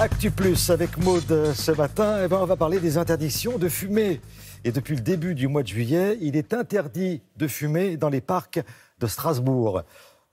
Actu Plus avec Maude ce matin, eh ben on va parler des interdictions de fumer. Et depuis le début du mois de juillet, il est interdit de fumer dans les parcs de Strasbourg.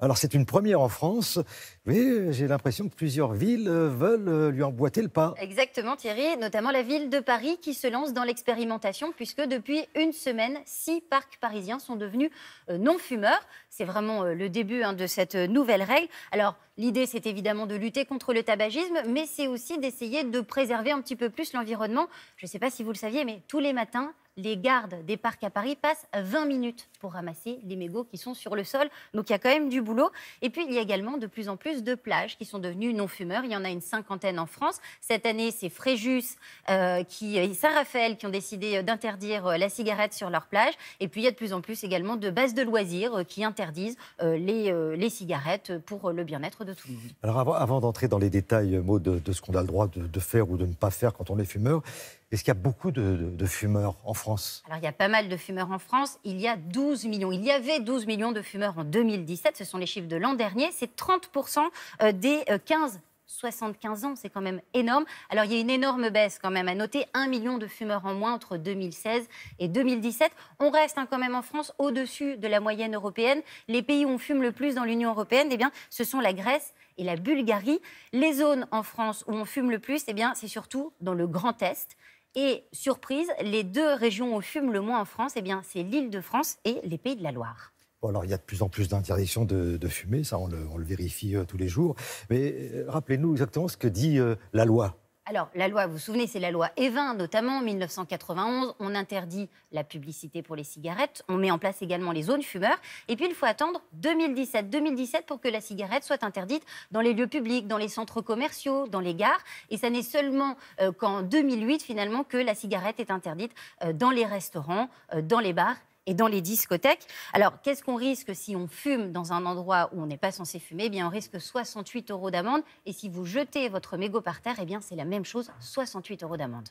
Alors c'est une première en France, mais euh, j'ai l'impression que plusieurs villes euh, veulent euh, lui emboîter le pas. Exactement Thierry, notamment la ville de Paris qui se lance dans l'expérimentation puisque depuis une semaine, six parcs parisiens sont devenus non fumeurs. C'est vraiment le début hein, de cette nouvelle règle. Alors l'idée c'est évidemment de lutter contre le tabagisme, mais c'est aussi d'essayer de préserver un petit peu plus l'environnement. Je ne sais pas si vous le saviez, mais tous les matins, les gardes des parcs à Paris passent 20 minutes pour ramasser les mégots qui sont sur le sol. Donc il y a quand même du boulot. Et puis il y a également de plus en plus de plages qui sont devenues non-fumeurs. Il y en a une cinquantaine en France. Cette année, c'est Fréjus euh, qui, euh, et Saint-Raphaël qui ont décidé euh, d'interdire la cigarette sur leur plage. Et puis il y a de plus en plus également de bases de loisirs qui interdisent les, les, cigarettes pour le bien-être de tout le monde. Alors avant, d'entrer dans les détails, Maud, de, ce qu'on a le droit de, de faire ou de ne pas faire quand on est fumeur, est-ce qu'il y a beaucoup de, fumeurs en France Alors, il y a pas mal de fumeurs en France. Il y a 12 millions. Il y avait 12 millions de fumeurs en 2017. Ce sont les chiffres de l'an dernier. C'est 30% euh, des 15 euh, 75 ans, c'est quand même énorme. Alors il y a une énorme baisse quand même à noter, 1 million de fumeurs en moins entre 2016 et 2017. On reste hein, quand même en France au-dessus de la moyenne européenne. Les pays où on fume le plus dans l'Union européenne, eh bien, ce sont la Grèce et la Bulgarie. Les zones en France où on fume le plus, eh bien, c'est surtout dans le Grand Est, et surprise, les deux régions où fume le moins en France, eh bien, c'est l'Île-de-France et les Pays de la Loire. il y a de plus en plus d'interdictions de, fumer, ça, on le, vérifie euh, tous les jours. Mais euh, rappelez-nous exactement ce que dit euh, la loi alors, la loi, vous vous souvenez, c'est la loi Evin, notamment, en 1991. On interdit la publicité pour les cigarettes. On met en place également les zones fumeurs. Et puis, il faut attendre 2017-2017 pour que la cigarette soit interdite dans les lieux publics, dans les centres commerciaux, dans les gares. Et ça n'est seulement euh, qu'en 2008, finalement, que la cigarette est interdite euh, dans les restaurants, euh, dans les bars et dans les discothèques. Alors, qu'est-ce qu'on risque si on fume dans un endroit où on n'est pas censé fumer eh bien, on risque 68 euros d'amende. Et si vous jetez votre mégot par terre, eh bien, c'est la même chose, 68 euros d'amende.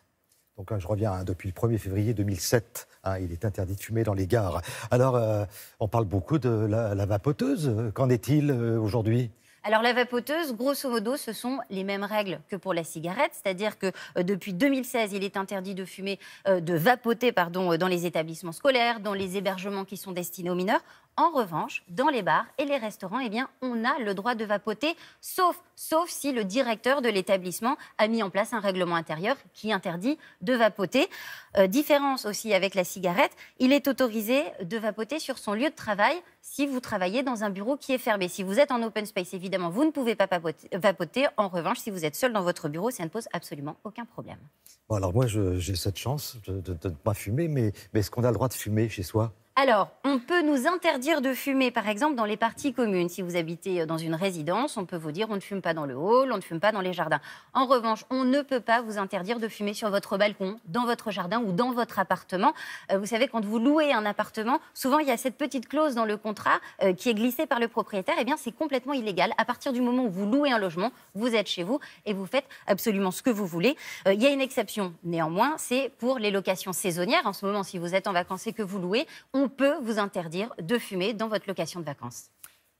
Donc hein, je reviens hein, depuis le 1er février 2007, hein, il est interdit de fumer dans les gares. Alors, euh, on parle beaucoup de la, vapoteuse. Qu'en est-il euh, aujourd'hui alors la vapoteuse, grosso modo, ce sont les mêmes règles que pour la cigarette, c'est-à-dire que euh, depuis 2016, il est interdit de fumer, euh, de vapoter, pardon, euh, dans les établissements scolaires, dans les hébergements qui sont destinés aux mineurs. En revanche, dans les bars et les restaurants, eh bien, on a le droit de vapoter, sauf, sauf si le directeur de l'établissement a mis en place un règlement intérieur qui interdit de vapoter. différence aussi avec la cigarette, il est autorisé de vapoter sur son lieu de travail si vous travaillez dans un bureau qui est fermé. Si vous êtes en open space, évidemment, évidemment, vous ne pouvez pas vapoter. En revanche, si vous êtes seul dans votre bureau, ça ne pose absolument aucun problème. alors moi, j'ai cette chance de ne pas fumer, mais, mais est-ce qu'on a le droit de fumer chez soi alors, on peut nous interdire de fumer, par exemple, dans les parties communes. Si vous habitez euh, dans une résidence, on peut vous dire on ne fume pas dans le hall, on ne fume pas dans les jardins. En revanche, on ne peut pas vous interdire de fumer sur votre balcon, dans votre jardin ou dans votre appartement. Euh, vous savez, quand vous louez un appartement, souvent il y a cette petite clause dans le contrat euh, qui est glissée par le propriétaire. Eh bien, c'est complètement illégal. À partir du moment où vous louez un logement, vous êtes chez vous et vous faites absolument ce que vous voulez. Il y a une exception, néanmoins, c'est pour les locations saisonnières. En ce moment, si vous êtes en vacances et que vous louez, on peut vous interdire de fumer dans votre location de vacances.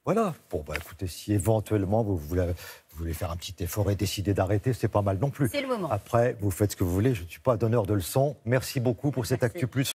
Voilà. Bon, bah écoutez, si éventuellement vous voulez, voulez faire un petit effort et décider d'arrêter, c'est pas mal non plus. C'est le moment. Après, vous faites ce que vous voulez. Je ne suis pas donneur de leçons. Merci beaucoup pour cette Actu Plus.